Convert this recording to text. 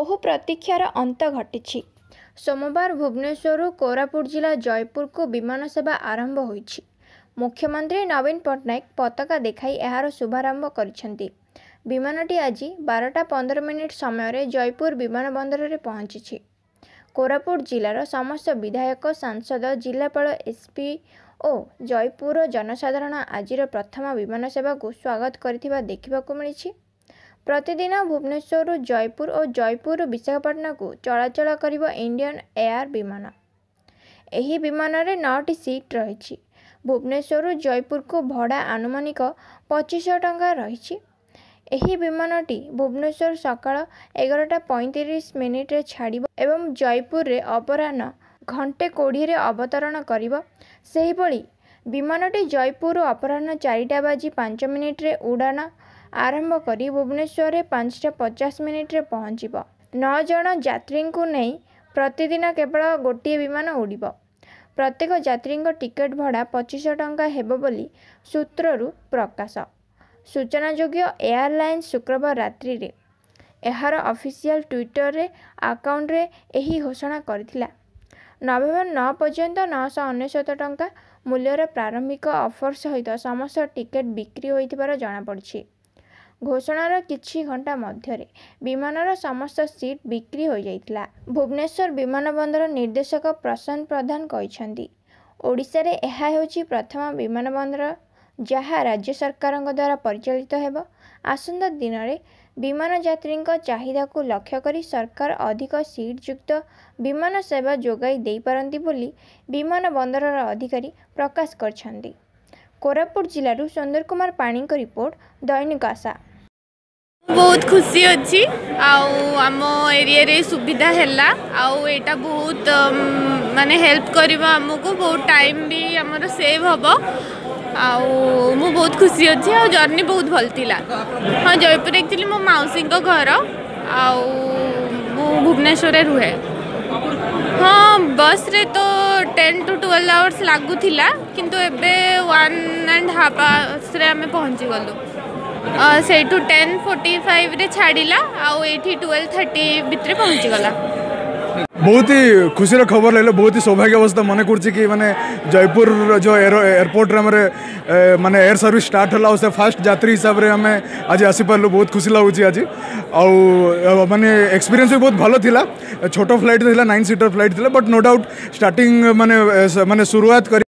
ବହୁ ପ୍ରତୀକ୍ଷାର ଅନ୍ତ ଘଟିଛି ସୋମବାର ଭୁବନେଶ୍ୱରରୁ କୋରାପୁଟ ଜିଲ୍ଲା ଜୟପୁରକୁ ବିମାନ ସେବା ଆରମ୍ଭ ହୋଇଛି ମୁଖ୍ୟମନ୍ତ୍ରୀ ନବୀନ ପଟ୍ଟନାୟକ ପତାକା ଦେଖାଇ ଏହାର ଶୁଭାରମ୍ଭ କରିଛନ୍ତି ବିମାନଟି ଆଜି ବାରଟା ପନ୍ଦର ମିନିଟ୍ ସମୟରେ ଜୟପୁର ବିମାନ ବନ୍ଦରରେ ପହଞ୍ଚିଛି କୋରାପୁଟ ଜିଲ୍ଲାର ସମସ୍ତ ବିଧାୟକ ସାଂସଦ ଜିଲ୍ଲାପାଳ ଏସ୍ପି ଓ ଜୟପୁରର ଜନସାଧାରଣ ଆଜିର ପ୍ରଥମ ବିମାନ ସେବାକୁ ସ୍ୱାଗତ କରିଥିବା ଦେଖିବାକୁ ମିଳିଛି ପ୍ରତିଦିନ ଭୁବନେଶ୍ୱରରୁ ଜୟପୁର ଓ ଜୟପୁରରୁ ବିଶାଖାପାଟଣାକୁ ଚଳାଚଳ କରିବ ଇଣ୍ଡିଆନ୍ ଏୟାର ବିମାନ ଏହି ବିମାନରେ ନଅଟି ସିଟ୍ ରହିଛି ଭୁବନେଶ୍ୱରରୁ ଜୟପୁରକୁ ଭଡ଼ା ଆନୁମାନିକ ପଚିଶଶହ ଟଙ୍କା ରହିଛି ଏହି ବିମାନଟି ଭୁବନେଶ୍ୱର ସକାଳ ଏଗାରଟା ପଇଁତିରିଶ ମିନିଟ୍ରେ ଛାଡ଼ିବ ଏବଂ ଜୟପୁରରେ ଅପରାହ୍ନ ଘଣ୍ଟେ କୋଡ଼ିଏରେ ଅବତରଣ କରିବ ସେହିଭଳି ବିମାନଟି ଜୟପୁରରୁ ଅପରାହ୍ନ ଚାରିଟା ବାଜି ପାଞ୍ଚ ମିନିଟ୍ରେ ଉଡ଼ାଣ ଆରମ୍ଭ କରି ଭୁବନେଶ୍ୱରରେ ପାଞ୍ଚଟା ପଚାଶ ମିନିଟ୍ରେ ପହଞ୍ଚିବ ନଅ ଜଣ ଯାତ୍ରୀଙ୍କୁ ନେଇ ପ୍ରତିଦିନ କେବଳ ଗୋଟିଏ ବିମାନ ଉଡ଼ିବ ପ୍ରତ୍ୟେକ ଯାତ୍ରୀଙ୍କ ଟିକେଟ୍ ଭଡ଼ା ପଚିଶଶହ ଟଙ୍କା ହେବ ବୋଲି ସୂତ୍ରରୁ ପ୍ରକାଶ ସୂଚନାଯୋଗ୍ୟ ଏୟାର ଲାଇନ୍ସ ଶୁକ୍ରବାର ରାତ୍ରିରେ ଏହାର ଅଫିସିଆଲ୍ ଟ୍ୱିଟର୍ରେ ଆକାଉଣ୍ଟରେ ଏହି ଘୋଷଣା କରିଥିଲା ନଭେମ୍ବର ନଅ ପର୍ଯ୍ୟନ୍ତ ନଅଶହ ଅନେଶ୍ୱତ ଟଙ୍କା ମୂଲ୍ୟର ପ୍ରାରମ୍ଭିକ ଅଫର୍ ସହିତ ସମସ୍ତ ଟିକେଟ୍ ବିକ୍ରି ହୋଇଥିବାର ଜଣାପଡ଼ିଛି ଘୋଷଣାର କିଛି ଘଣ୍ଟା ମଧ୍ୟରେ ବିମାନର ସମସ୍ତ ସିଟ୍ ବିକ୍ରି ହୋଇଯାଇଥିଲା ଭୁବନେଶ୍ୱର ବିମାନ ବନ୍ଦର ନିର୍ଦ୍ଦେଶକ ପ୍ରଶାନ୍ତ ପ୍ରଧାନ କହିଛନ୍ତି ଓଡ଼ିଶାରେ ଏହା ହେଉଛି ପ୍ରଥମ ବିମାନ ବନ୍ଦର ଯାହା ରାଜ୍ୟ ସରକାରଙ୍କ ଦ୍ୱାରା ପରିଚାଳିତ ହେବ ଆସନ୍ତା ଦିନରେ ବିମାନ ଯାତ୍ରୀଙ୍କ ଚାହିଦାକୁ ଲକ୍ଷ୍ୟ କରି ସରକାର ଅଧିକ ସିଟ୍ ଯୁକ୍ତ ବିମାନ ସେବା ଯୋଗାଇ ଦେଇପାରନ୍ତି ବୋଲି ବିମାନ ବନ୍ଦରର ଅଧିକାରୀ ପ୍ରକାଶ କରିଛନ୍ତି କୋରାପୁଟ ଜିଲ୍ଲାରୁ ସୁନ୍ଦର କୁମାର ପାଣିଙ୍କ ରିପୋର୍ଟ ଦୈନିକ ଆଶା ବହୁତ ଖୁସି ଅଛି ଆଉ ଆମ ଏରିଆରେ ସୁବିଧା ହେଲା ଆଉ ଏଇଟା ବହୁତ ମାନେ ହେଲ୍ପ କରିବ ଆମକୁ ବହୁତ ଟାଇମ୍ ବି ଆମର ସେଭ୍ ହେବ ଆଉ ମୁଁ ବହୁତ ଖୁସି ଅଛି ଆଉ ଜର୍ଣ୍ଣି ବହୁତ ଭଲ ଥିଲା ହଁ ଜୟପୁର ଆକ୍ଚୁଆଲି ମୋ ମାଉସୀଙ୍କ ଘର ଆଉ ମୁଁ ଭୁବନେଶ୍ୱରରେ ରୁହେ ହଁ ବସ୍ରେ ତ ଟେନ୍ ଟୁ ଟୁଏଲ୍ଭ ଆୱାର୍ସ ଲାଗୁଥିଲା କିନ୍ତୁ ଏବେ ୱାନ୍ ଆଣ୍ଡ ହାଫ୍ ଆୱାର୍ସରେ ଆମେ ପହଞ୍ଚିଗଲୁ टेन फोर्टी फाइव छाड़ा आठ टुवेल्व थर्टी भितर पहुँचीगला बहुत ही खुशी खबर लगे बहुत ही सौभाग्य अवस्था मन कर मैंने जयपुर जो एयर एयरपोर्ट आम मैंने एयर सर्विस स्टार्ट होला से फास्ट जत्री हिसाब से आम आज आसीपारू बहुत खुशी लगुच आज आउ मैंने एक्सपीरियंस भी बहुत भल था छोट फ्लैट थी नाइन सीटर फ्लैट थी बट नो डाउट स्टार्ट मैंने मानने शुरुआत कर